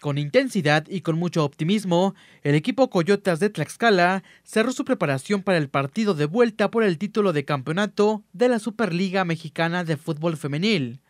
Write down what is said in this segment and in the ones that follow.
Con intensidad y con mucho optimismo, el equipo Coyotas de Tlaxcala cerró su preparación para el partido de vuelta por el título de campeonato de la Superliga Mexicana de Fútbol Femenil.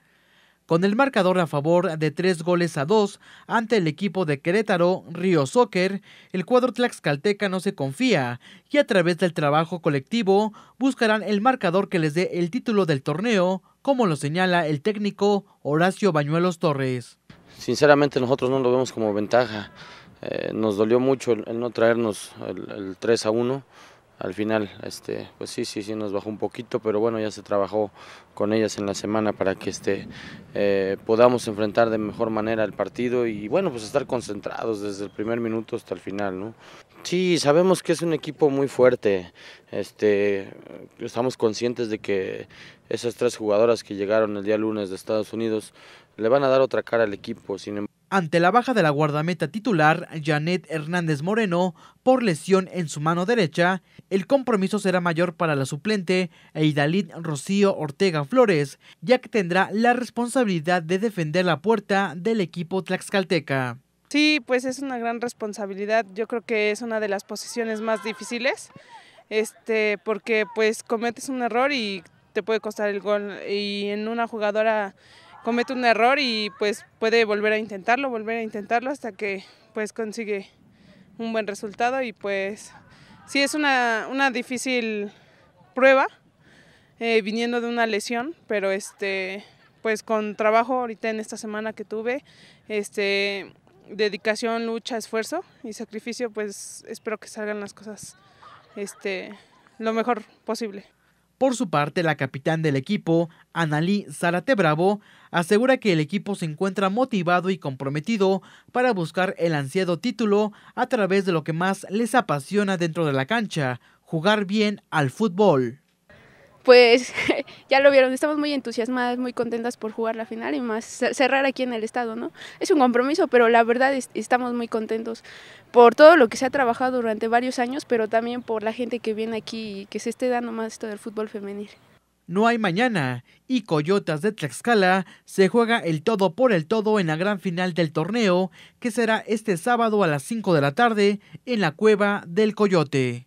Con el marcador a favor de tres goles a dos ante el equipo de Querétaro, Río Soccer, el cuadro tlaxcalteca no se confía y a través del trabajo colectivo buscarán el marcador que les dé el título del torneo, como lo señala el técnico Horacio Bañuelos Torres sinceramente nosotros no lo vemos como ventaja. Eh, nos dolió mucho el, no traernos el, 3 a 1. Al final, este, pues sí, sí, sí nos bajó un poquito, pero bueno, ya se trabajó con ellas en la semana para que este, eh, podamos enfrentar de mejor manera el partido y bueno, pues estar concentrados desde el primer minuto hasta el final, ¿no? Sí, sabemos que es un equipo muy fuerte. Este, estamos conscientes de que esas tres jugadoras que llegaron el día lunes de Estados Unidos le van a dar otra cara al equipo. Em- Ante la baja de la guardameta titular, Janet Hernández Moreno, por lesión en su mano derecha, el compromiso será mayor para la suplente Eidalit Rocío Ortega Flores, ya que tendrá la responsabilidad de defender la puerta del equipo tlaxcalteca. Sí, pues es una gran responsabilidad. Yo creo que es una de las posiciones más difíciles, este, porque pues cometes un error y te puede costar el gol. Y en una jugadora comete un error y pues puede volver a intentarlo, volver a intentarlo hasta que pues consigue un buen resultado y pues sí es una, una difícil prueba eh, viniendo de una lesión, pero este pues con trabajo ahorita en esta semana que tuve, este dedicación, lucha, esfuerzo y sacrificio, pues espero que salgan las cosas este, lo mejor posible. Por su parte, la capitán del equipo, Analí Zarate Bravo, asegura que el equipo se encuentra motivado y comprometido para buscar el ansiado título a través de lo que más les apasiona dentro de la cancha, jugar bien al fútbol pues ya lo vieron, estamos muy entusiasmadas, muy contentas por jugar la final y más cerrar aquí en el estado, ¿no? Es un compromiso, pero la verdad estamos muy contentos por todo lo que se ha trabajado durante varios años, pero también por la gente que viene aquí y que se esté dando más esto del fútbol femenil. No hay mañana y Coyotas de Tlaxcala se juega el todo por el todo en la gran final del torneo que será este sábado a las 5 de la tarde en la cueva del Coyote.